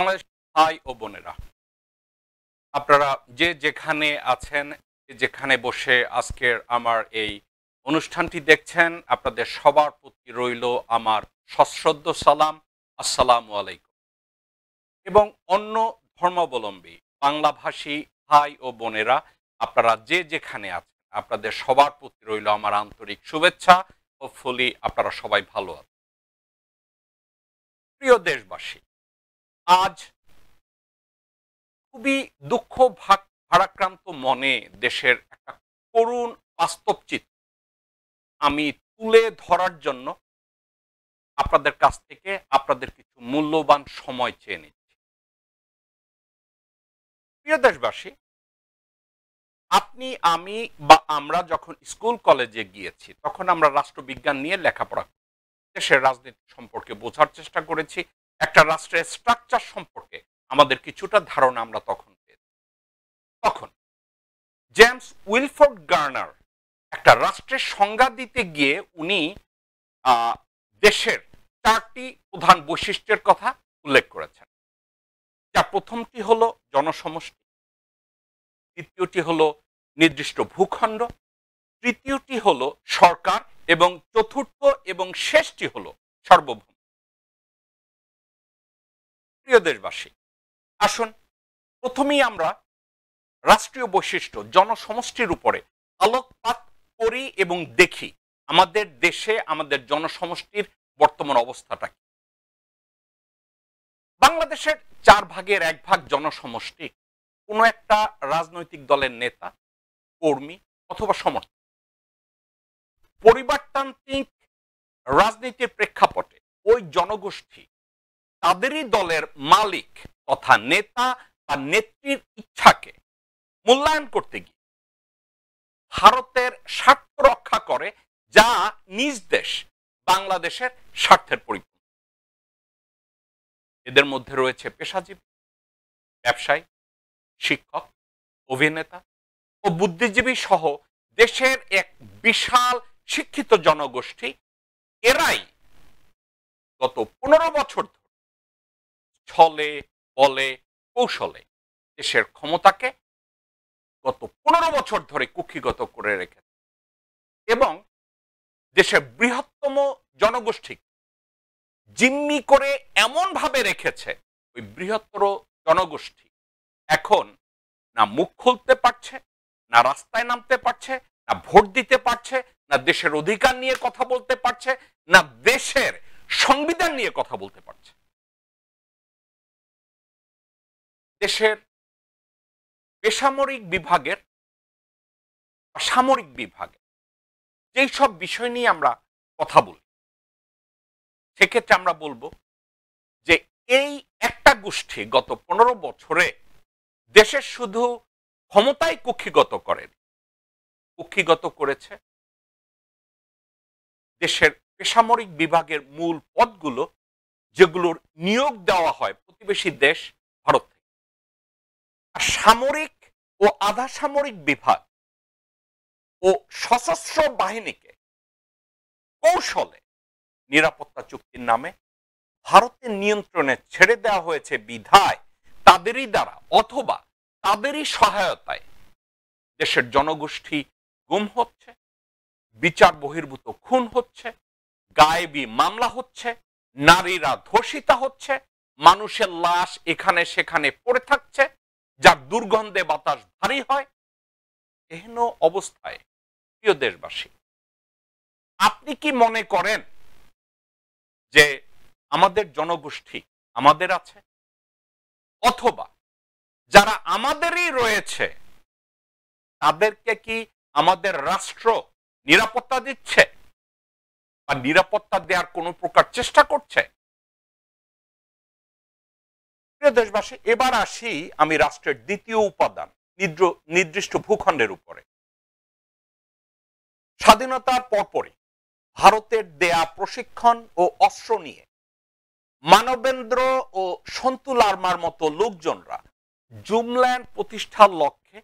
বাংলাদেশ ভাই ও বোনেরা আপনারা যে যেখানে আছেন যেখানে বসে আজকের আমার এই অনুষ্ঠানটি দেখছেন আপনাদের সবার প্রতি রইল আমার সশ্রদ্ধ সালাম আসসালামু আলাইকুম এবং অন্য ধর্মাবলম্বী বাংলাভাষী ভাই ও বোনেরা আপনারা যে যেখানে আছেন আপনাদের সবার প্রতি রইল আমার আন্তরিক শুভেচ্ছা ও হোপফুলি আপনারা সবাই ভালো আছেন প্রিয় দেশবাসী আজ খুবই দুঃখ ভাগ ভারাক্রান্ত মনে দেশের একটা করুণ বাস্তবচিত আমি তুলে ধরার জন্য আপনাদের কাছ থেকে আপনাদের কিছু মূল্যবান সময় চেয়ে নিচ্ছি প্রিয় দেশবাসী আপনি আমি বা আমরা যখন স্কুল কলেজে গিয়েছি তখন আমরা রাষ্ট্রবিজ্ঞান নিয়ে লেখাপড়া দেশের রাজনীতি সম্পর্কে বোঝার চেষ্টা করেছি একটা রাষ্ট্রের স্ট্রাকচার সম্পর্কে আমাদের কিছুটা ধারণা আমরা তখন পেয়েছি তখন জেমস উইলফোর্ড গার্নার একটা রাষ্ট্রের সংজ্ঞা দিতে গিয়ে উনি দেশের চারটি প্রধান বৈশিষ্ট্যের কথা উল্লেখ করেছেন যা প্রথমটি হলো জনসমষ্টি দ্বিতীয়টি হলো নির্দিষ্ট ভূখণ্ড তৃতীয়টি হলো সরকার এবং চতুর্থ এবং শেষটি হলো সর্বভূম প্রিয় দেশবাসী আসুন প্রথমেই আমরা রাষ্ট্রীয় বৈশিষ্ট্য জনসমষ্টির উপরে আলোকপাত করি এবং দেখি আমাদের দেশে আমাদের জনসমষ্টির বর্তমান অবস্থাটা কি বাংলাদেশের চার ভাগের এক ভাগ জনসমষ্টি কোনো একটা রাজনৈতিক দলের নেতা কর্মী অথবা সমর্থক পরিবারতান্ত্রিক রাজনীতির প্রেক্ষাপটে ওই জনগোষ্ঠী তাদেরই দলের মালিক তথা নেতা বা নেত্রীর ইচ্ছাকে মূল্যায়ন করতে গিয়ে ভারতের স্বার্থ রক্ষা করে যা নিজ দেশ বাংলাদেশের স্বার্থের পরিপূর্ণ এদের মধ্যে রয়েছে পেশাজীবী ব্যবসায়ী শিক্ষক অভিনেতা ও বুদ্ধিজীবী সহ দেশের এক বিশাল শিক্ষিত জনগোষ্ঠী এরাই গত পনেরো বছর ছলে বলে কৌশলে দেশের ক্ষমতাকে গত পনেরো বছর ধরে কুক্ষিগত করে রেখেছে এবং দেশের বৃহত্তম জনগোষ্ঠী জিম্মি করে এমনভাবে রেখেছে ওই বৃহত্তর জনগোষ্ঠী এখন না মুখ খুলতে পারছে না রাস্তায় নামতে পারছে না ভোট দিতে পারছে না দেশের অধিকার নিয়ে কথা বলতে পারছে না দেশের সংবিধান নিয়ে কথা বলতে পারছে দেশের বেসামরিক বিভাগের সামরিক বিভাগের যেই সব বিষয় নিয়ে আমরা কথা বলি সেক্ষেত্রে আমরা বলবো যে এই একটা গোষ্ঠী গত পনেরো বছরে দেশের শুধু ক্ষমতায় কুক্ষিগত করেন কুক্ষিগত করেছে দেশের বেসামরিক বিভাগের মূল পদগুলো যেগুলোর নিয়োগ দেওয়া হয় প্রতিবেশী দেশ সামরিক ও আধা সামরিক বিভাগ ও সশস্ত্র বাহিনীকে কৌশলে নিরাপত্তা চুক্তির নামে ভারতের নিয়ন্ত্রণে ছেড়ে দেওয়া হয়েছে বিধায় তাদেরই দ্বারা অথবা তাদেরই সহায়তায় দেশের জনগোষ্ঠী গুম হচ্ছে বিচার বহির্ভূত খুন হচ্ছে গায়েবী মামলা হচ্ছে নারীরা ধর্ষিতা হচ্ছে মানুষের লাশ এখানে সেখানে পড়ে থাকছে যার দুর্গন্ধে বাতাস ভারী হয় এহেন অবস্থায় প্রিয় দেশবাসী আপনি কি মনে করেন যে আমাদের জনগোষ্ঠী আমাদের আছে অথবা যারা আমাদেরই রয়েছে তাদেরকে কি আমাদের রাষ্ট্র নিরাপত্তা দিচ্ছে বা নিরাপত্তা দেওয়ার কোনো প্রকার চেষ্টা করছে প্রিয় দেশবাসী এবার আসি আমি রাষ্ট্রের দ্বিতীয় উপাদান নির্দিষ্ট ভূখণ্ডের উপরে স্বাধীনতার পরপরই ভারতের দেয়া প্রশিক্ষণ ও অস্ত্র নিয়ে মানবেন্দ্র ও সন্তু লার্মার মতো লোকজনরা জুমল্যান্ড প্রতিষ্ঠার লক্ষ্যে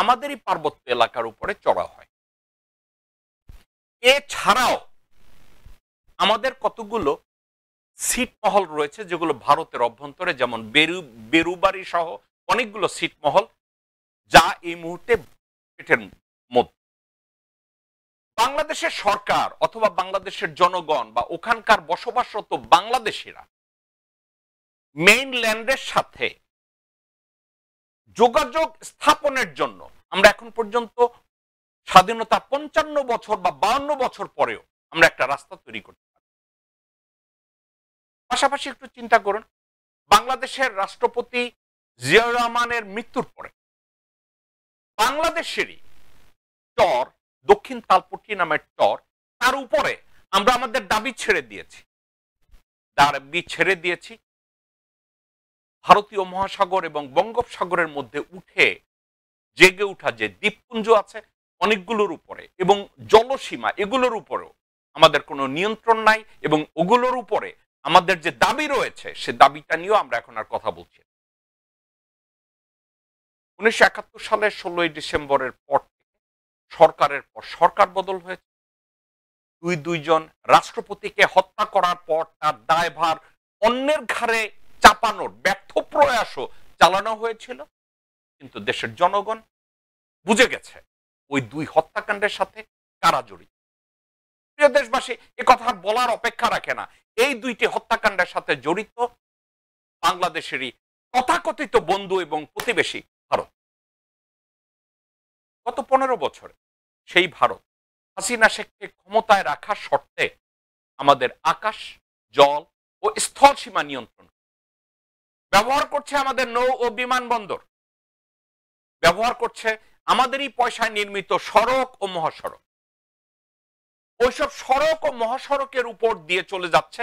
আমাদেরই পার্বত্য এলাকার উপরে চড়া হয় এছাড়াও আমাদের কতগুলো ছিটমহল রয়েছে যেগুলো ভারতের অভ্যন্তরে যেমন বেরু বেরুবাড়ি সহ অনেকগুলো ছিটমহল যা এই মুহূর্তে পেটের মধ্যে বাংলাদেশের সরকার অথবা বাংলাদেশের জনগণ বা ওখানকার বসবাসরত বাংলাদেশিরা মেইনল্যান্ডের সাথে যোগাযোগ স্থাপনের জন্য আমরা এখন পর্যন্ত স্বাধীনতা পঞ্চান্ন বছর বা বাউন্ন বছর পরেও আমরা একটা রাস্তা তৈরি করতে পাশাপাশি একটু চিন্তা করুন বাংলাদেশের রাষ্ট্রপতি জিয়াউর রহমানের মৃত্যুর পরে বাংলাদেশেরই চর দক্ষিণ তালপট্টি নামের চর তার উপরে আমরা আমাদের দাবি ছেড়ে দিয়েছি দাবি ছেড়ে দিয়েছি ভারতীয় মহাসাগর এবং বঙ্গোপসাগরের মধ্যে উঠে জেগে উঠা যে দ্বীপপুঞ্জ আছে অনেকগুলোর উপরে এবং জলসীমা এগুলোর উপরেও আমাদের কোনো নিয়ন্ত্রণ নাই এবং ওগুলোর উপরে আমাদের যে দাবি রয়েছে সে দাবিটা নিয়েও আমরা এখন আর কথা বলছি উনিশশো একাত্তর সালের ষোলোই ডিসেম্বরের পর সরকারের পর সরকার বদল হয়েছে দুই দুইজন রাষ্ট্রপতিকে হত্যা করার পর তার দায়ভার অন্যের ঘাড়ে চাপানোর ব্যর্থ প্রয়াসও চালানো হয়েছিল কিন্তু দেশের জনগণ বুঝে গেছে ওই দুই হত্যাকাণ্ডের সাথে কারা জড়িত প্রিয় দেশবাসী এ কথা বলার অপেক্ষা রাখে না এই দুইটি হত্যাকাণ্ডের সাথে জড়িত বাংলাদেশেরই তথাকথিত বন্ধু এবং প্রতিবেশী ভারত গত পনেরো বছরে সেই ভারত হাসিনা শেখকে ক্ষমতায় রাখার শর্তে আমাদের আকাশ জল ও স্থল সীমা নিয়ন্ত্রণ ব্যবহার করছে আমাদের নৌ ও বিমানবন্দর ব্যবহার করছে আমাদেরই পয়সায় নির্মিত সড়ক ও মহাসড়ক ওইসব সড়ক ও মহাসড়কের উপর দিয়ে চলে যাচ্ছে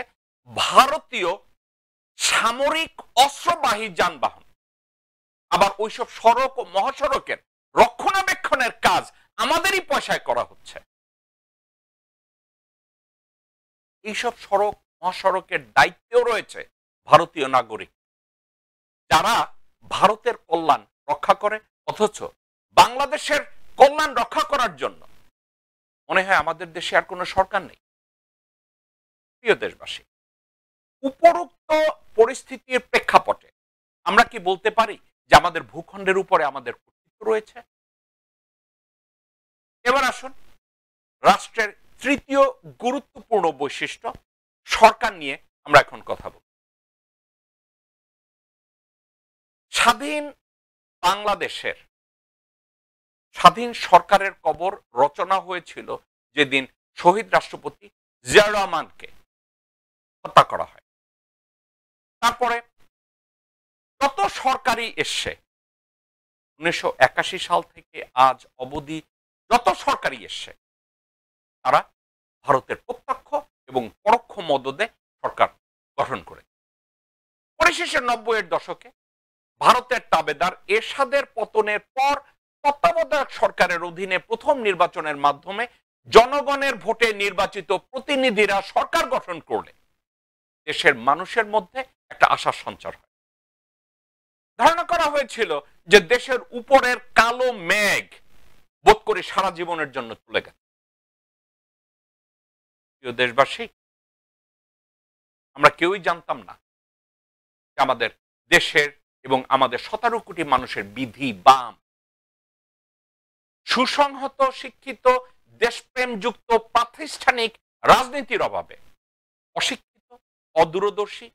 ভারতীয় সামরিক অস্ত্রবাহী যানবাহন আবার ওইসব সড়ক ও মহাসড়কের রক্ষণাবেক্ষণের কাজ আমাদেরই পয়সায় করা হচ্ছে এইসব সড়ক মহাসড়কের দায়িত্বেও রয়েছে ভারতীয় নাগরিক যারা ভারতের কল্যাণ রক্ষা করে অথচ বাংলাদেশের কল্যাণ রক্ষা করার জন্য মনে হয় আমাদের দেশে আর কোনো সরকার নেই প্রিয় দেশবাসী উপরোক্ত পরিস্থিতির প্রেক্ষাপটে আমরা কি বলতে পারি যে আমাদের ভূখণ্ডের উপরে আমাদের কর্তৃত্ব রয়েছে এবার আসুন রাষ্ট্রের তৃতীয় গুরুত্বপূর্ণ বৈশিষ্ট্য সরকার নিয়ে আমরা এখন কথা বলব স্বাধীন বাংলাদেশের স্বাধীন সরকারের কবর রচনা হয়েছিল যেদিন শহীদ রাষ্ট্রপতি জিয়াউর রহমানকে হত্যা করা হয় তারপরে যত সরকারি এসছে উনিশশো সাল থেকে আজ অবধি যত সরকারি এসছে তারা ভারতের প্রত্যক্ষ এবং পরোক্ষ মদদে সরকার গঠন করে পরিশেষে নব্বইয়ের দশকে ভারতের তাবেদার এরশাদের পতনের পর তত্ত্বাবধায়ক সরকারের অধীনে প্রথম নির্বাচনের মাধ্যমে জনগণের ভোটে নির্বাচিত প্রতিনিধিরা সরকার গঠন করলে দেশের মানুষের মধ্যে একটা আশার সঞ্চার হয় ধারণা করা হয়েছিল যে দেশের উপরের কালো মেঘ বোধ করে সারা জীবনের জন্য চলে গেছে প্রিয় দেশবাসী আমরা কেউই জানতাম না আমাদের দেশের এবং আমাদের শতারো কোটি মানুষের বিধি বাম সুসংহত শিক্ষিত দেশপ্রেমযুক্ত প্রাতিষ্ঠানিক রাজনীতির অভাবে অশিক্ষিত অদূরদর্শী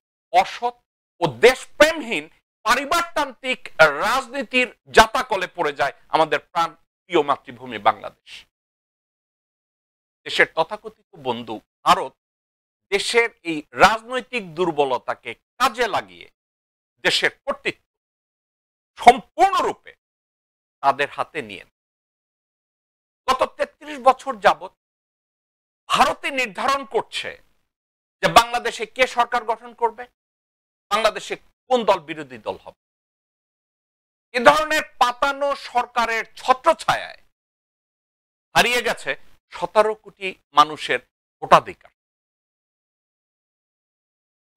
অসৎ ও দেশপ্রেমহীন পারিবারতান্ত্রিক রাজনীতির জাতাকলে পড়ে যায় আমাদের প্রাণ প্রিয় মাতৃভূমি বাংলাদেশ দেশের তথাকথিত বন্ধু ভারত দেশের এই রাজনৈতিক দুর্বলতাকে কাজে লাগিয়ে দেশের কর্তৃত্ব সম্পূর্ণরূপে তাদের হাতে নিয়ে গত ৩৩ বছর যাবৎ ভারতে নির্ধারণ করছে যে বাংলাদেশে কে সরকার গঠন করবে বাংলাদেশে কোন দল বিরোধী দল হবে এ ধরনের পাতানো সরকারের ছত্র ছায় হারিয়ে গেছে সতেরো কোটি মানুষের ভোটাধিকার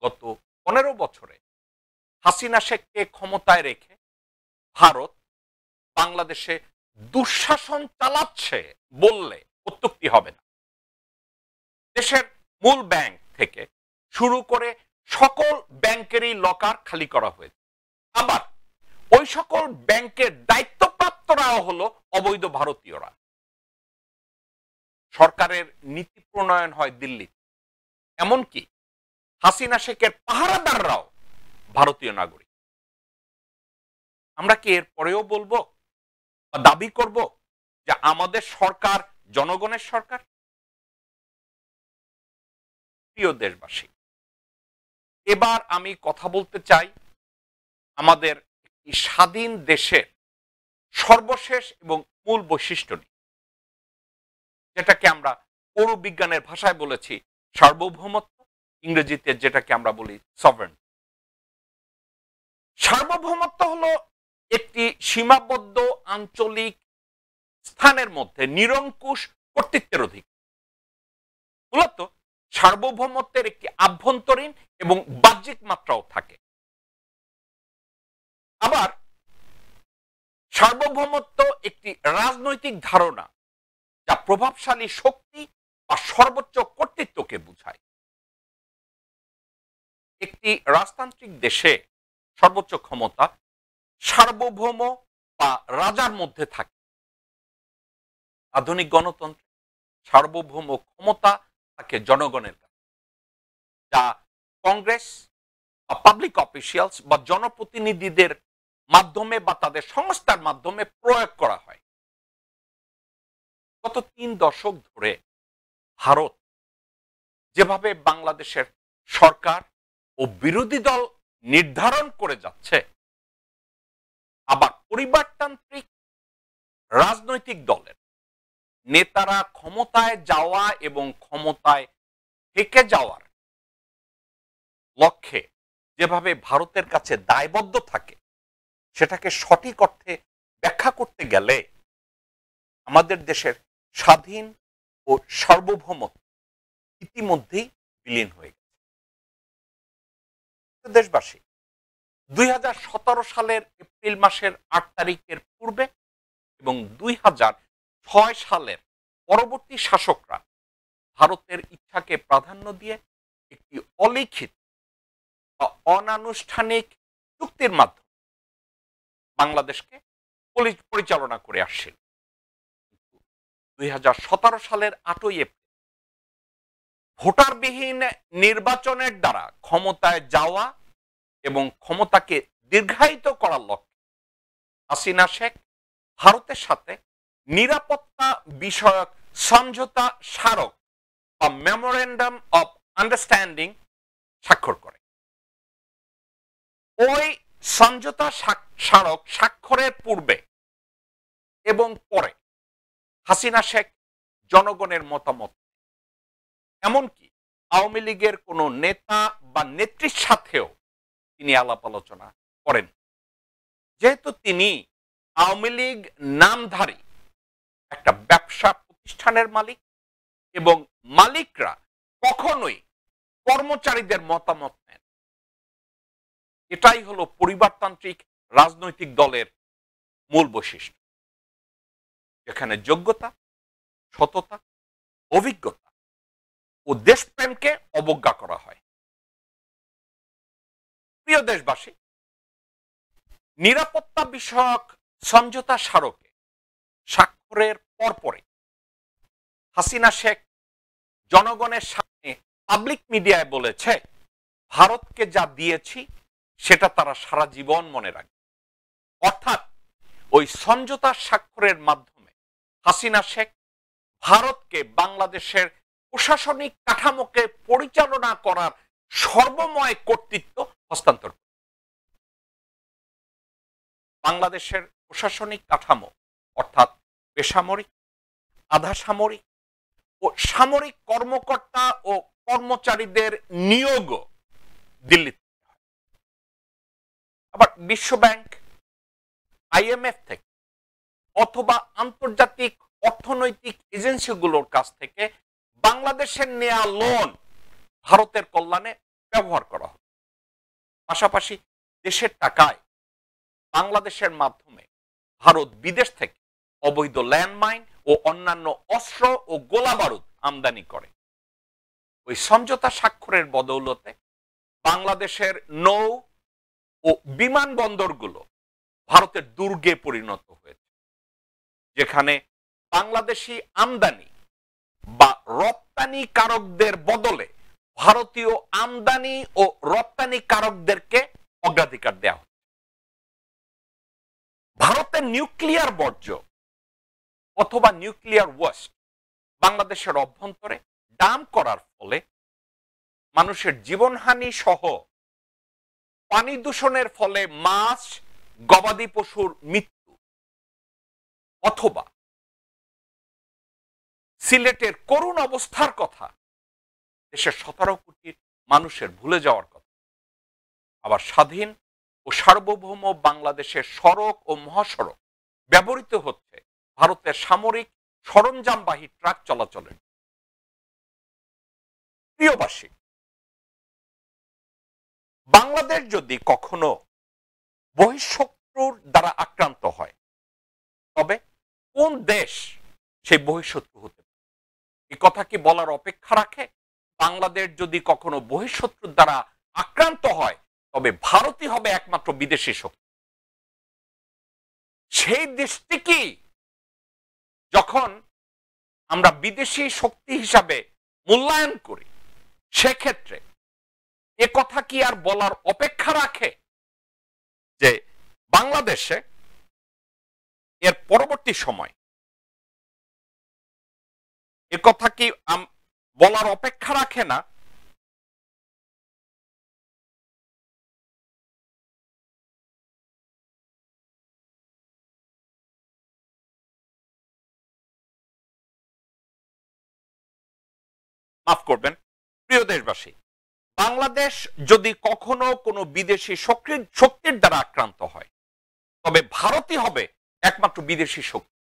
গত পনেরো বছরে হাসিনা শেখকে ক্ষমতায় রেখে ভারত বাংলাদেশে দুঃশাসন চালাচ্ছে বললে অত্যুক্তি হবে না দেশের মূল ব্যাংক থেকে শুরু করে সকল ব্যাংকেরই লকার খালি করা হয়েছে আবার ওই সকল ব্যাংকের দায়িত্বপ্রাপ্তরাও হলো অবৈধ ভারতীয়রা সরকারের নীতি প্রণয়ন হয় দিল্লিতে এমনকি হাসিনা শেখের পাহারাদাররাও ভারতীয় নাগরিক আমরা কি এর পরেও বলবো দাবি করব যে আমাদের সরকার জনগণের সরকার প্রিয় দেশবাসী এবার আমি কথা বলতে চাই আমাদের একটি স্বাধীন দেশের সর্বশেষ এবং মূল বৈশিষ্ট্য নিয়ে যেটাকে আমরা পৌর বিজ্ঞানের ভাষায় বলেছি সার্বভৌমত্ব ইংরেজিতে যেটাকে আমরা বলি সভেন সার্বভৌমত্ব হলো একটি সীমাবদ্ধ আঞ্চলিক স্থানের মধ্যে নিরঙ্কুশ কর্তৃত্বের অধিক মূলত সার্বভৌমত্বের একটি আভ্যন্তরীণ এবং বাহ্যিক মাত্রাও থাকে আবার সার্বভৌমত্ব একটি রাজনৈতিক ধারণা যা প্রভাবশালী শক্তি বা সর্বোচ্চ কর্তৃত্বকে বোঝায় একটি রাজতান্ত্রিক দেশে সর্বোচ্চ ক্ষমতা সার্বভৌম বা রাজার মধ্যে থাকে আধুনিক গণতন্ত্রে সার্বভৌম ক্ষমতা থাকে জনগণের কাছে যা কংগ্রেস বা পাবলিক অফিসিয়ালস বা জনপ্রতিনিধিদের মাধ্যমে বা তাদের সংস্থার মাধ্যমে প্রয়োগ করা হয় গত তিন দশক ধরে ভারত যেভাবে বাংলাদেশের সরকার ও বিরোধী দল নির্ধারণ করে যাচ্ছে আবার পরিবারতান্ত্রিক রাজনৈতিক দলের নেতারা ক্ষমতায় যাওয়া এবং ক্ষমতায় থেকে যাওয়ার লক্ষ্যে যেভাবে ভারতের কাছে দায়বদ্ধ থাকে সেটাকে সঠিক অর্থে ব্যাখ্যা করতে গেলে আমাদের দেশের স্বাধীন ও সার্বভৌমত্ব ইতিমধ্যেই বিলীন হয়ে গেছে দেশবাসী দুই সালের এপ্রিল মাসের আট তারিখের পূর্বে এবং দুই ছয় সালের পরবর্তী শাসকরা ভারতের ইচ্ছাকে প্রাধান্য দিয়ে একটি অলিখিত বা অনানুষ্ঠানিক চুক্তির মাধ্যমে বাংলাদেশকে পরিচালনা করে আসছিল দুই সালের আটই এপ্রিল ভোটারবিহীন নির্বাচনের দ্বারা ক্ষমতায় যাওয়া এবং ক্ষমতাকে দীর্ঘায়িত করার লক্ষ্যে হাসিনা শেখ ভারতের সাথে নিরাপত্তা বিষয়ক সমঝোতা স্মারক বা মেমোরেন্ডাম অব আন্ডারস্ট্যান্ডিং স্বাক্ষর করে ওই সমঝোতা স্মারক স্বাক্ষরের পূর্বে এবং পরে হাসিনা শেখ জনগণের মতামত এমনকি আওয়ামী লীগের কোনো নেতা বা নেত্রীর সাথেও তিনি আলাপ আলোচনা করেন যেহেতু তিনি আওয়ামী লীগ নামধারী একটা ব্যবসা প্রতিষ্ঠানের মালিক এবং মালিকরা কখনোই কর্মচারীদের মতামত নেন এটাই হলো পরিবারতান্ত্রিক রাজনৈতিক দলের মূল বৈশিষ্ট্য যেখানে যোগ্যতা সততা অভিজ্ঞতা ও দেশপ্রেমকে অবজ্ঞা করা হয় প্রিয় দেশবাসী নিরাপত্তা বিষয়ক সমঝোতা স্মারকে স্বাক্ষরের পরপরে হাসিনা শেখ জনগণের সামনে পাবলিক মিডিয়ায় বলেছে ভারতকে যা দিয়েছি সেটা তারা সারা জীবন মনে রাখবে অর্থাৎ ওই সমঝোতা স্বাক্ষরের মাধ্যমে হাসিনা শেখ ভারতকে বাংলাদেশের প্রশাসনিক কাঠামোকে পরিচালনা করার সর্বময় কর্তৃত্ব হস্তান্তর বাংলাদেশের প্রশাসনিক কাঠামো অর্থাৎ বেসামরিক আধা সামরিক ও সামরিক কর্মকর্তা ও কর্মচারীদের নিয়োগ দিল্লিতে আবার বিশ্বব্যাংক আইএমএফ থেকে অথবা আন্তর্জাতিক অর্থনৈতিক এজেন্সিগুলোর কাছ থেকে বাংলাদেশের নেয়া লোন ভারতের কল্যাণে ব্যবহার করা হবে পাশাপাশি দেশের টাকায় বাংলাদেশের মাধ্যমে ভারত বিদেশ থেকে অবৈধ ল্যান্ডমাইন ও অন্যান্য অস্ত্র ও গোলা বারুদ আমদানি করে ওই সমঝোতা স্বাক্ষরের বদৌলতে বাংলাদেশের নৌ ও বিমান বন্দরগুলো ভারতের দুর্গে পরিণত হয়েছে যেখানে বাংলাদেশি আমদানি বা রপ্তানিকারকদের বদলে ভারতীয় আমদানি ও রপ্তানি কারকদেরকে অগ্রাধিকার দেওয়া হচ্ছে ভারতের নিউক্লিয়ার বর্জ্য অথবা নিউক্লিয়ার ওয়েস্ট বাংলাদেশের অভ্যন্তরে দাম করার ফলে মানুষের জীবনহানি সহ পানি দূষণের ফলে মাছ গবাদি পশুর মৃত্যু অথবা সিলেটের করুণ অবস্থার কথা দেশের সতেরো কোটি মানুষের ভুলে যাওয়ার কথা আবার স্বাধীন ও সার্বভৌম বাংলাদেশের সড়ক ও মহাসড়ক ব্যবহৃত হচ্ছে ভারতের সামরিক সরঞ্জামবাহী ট্রাক চলাচলে প্রিয়বাসী বাংলাদেশ যদি কখনো বহিঃশত্রুর দ্বারা আক্রান্ত হয় তবে কোন দেশ সেই বহিঃশত্রু হতে পারে এই কথা কি বলার অপেক্ষা রাখে বাংলাদেশ যদি কখনো বহিঃশত্রুর দ্বারা আক্রান্ত হয় তবে ভারতই হবে একমাত্র বিদেশি শক্তি সেই দেশটি কি যখন আমরা বিদেশি শক্তি হিসাবে মূল্যায়ন করি সেক্ষেত্রে এ কথা কি আর বলার অপেক্ষা রাখে যে বাংলাদেশে এর পরবর্তী সময় এ কথা কি বলার অপেক্ষা রাখে না মাফ করবেন প্রিয় দেশবাসী বাংলাদেশ যদি কখনো কোনো বিদেশি শক্তির দ্বারা আক্রান্ত হয় তবে ভারতই হবে একমাত্র বিদেশি শক্তি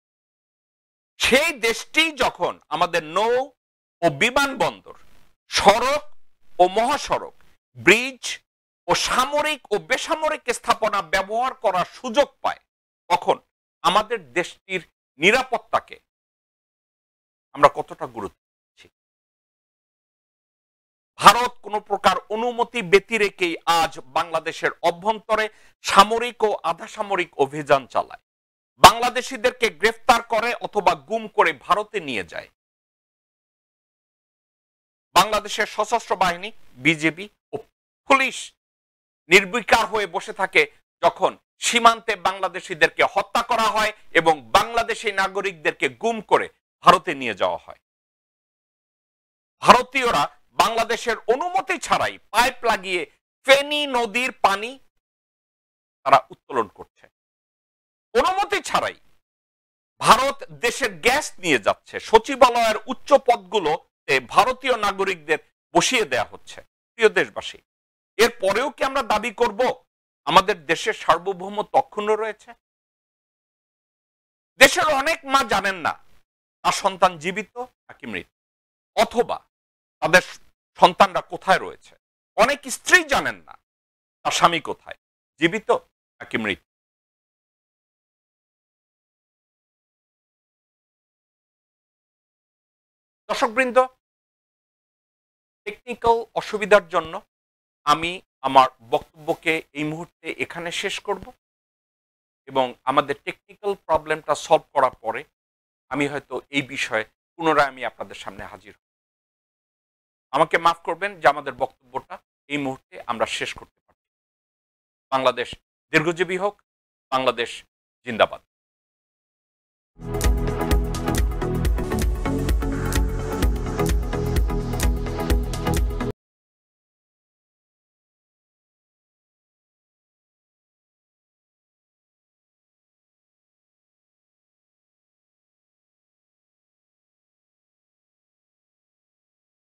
সেই দেশটি যখন আমাদের নৌ ও বিমানবন্দর সড়ক ও মহাসড়ক ব্রিজ ও সামরিক ও বেসামরিক স্থাপনা ব্যবহার করার সুযোগ পায় তখন আমাদের দেশটির নিরাপত্তাকে আমরা কতটা গুরুত্ব দিচ্ছি ভারত কোনো প্রকার অনুমতি ব্যতি রেখেই আজ বাংলাদেশের অভ্যন্তরে সামরিক ও আধা সামরিক অভিযান চালায় বাংলাদেশিদেরকে গ্রেফতার করে অথবা গুম করে ভারতে নিয়ে যায় বাংলাদেশের সশস্ত্র বাহিনী বিজেপি ও পুলিশ নির্বিকার হয়ে বসে থাকে যখন সীমান্তে বাংলাদেশিদেরকে হত্যা করা হয় এবং বাংলাদেশি নাগরিকদেরকে গুম করে ভারতে নিয়ে যাওয়া হয় ভারতীয়রা বাংলাদেশের অনুমতি ছাড়াই পাইপ লাগিয়ে ফেনী নদীর পানি তারা উত্তোলন করছে অনুমতি ছাড়াই ভারত দেশের গ্যাস নিয়ে যাচ্ছে সচিবালয়ের উচ্চ পদগুলো ভারতীয় নাগরিকদের বসিয়ে দেয়া হচ্ছে প্রিয় দেশবাসী এর পরেও কি আমরা দাবি করব আমাদের দেশের সার্বভৌম তক্ষণ রয়েছে দেশের অনেক মা জানেন না তার সন্তান জীবিত নাকি মৃত অথবা তাদের সন্তানরা কোথায় রয়েছে অনেক স্ত্রী জানেন না তার স্বামী কোথায় জীবিত নাকি মৃত দর্শকবৃন্দ টেকনিক্যাল অসুবিধার জন্য আমি আমার বক্তব্যকে এই মুহূর্তে এখানে শেষ করব এবং আমাদের টেকনিক্যাল প্রবলেমটা সলভ করার পরে আমি হয়তো এই বিষয়ে পুনরায় আমি আপনাদের সামনে হাজির হব আমাকে মাফ করবেন যে আমাদের বক্তব্যটা এই মুহূর্তে আমরা শেষ করতে পারি বাংলাদেশ দীর্ঘজীবী হোক বাংলাদেশ জিন্দাবাদ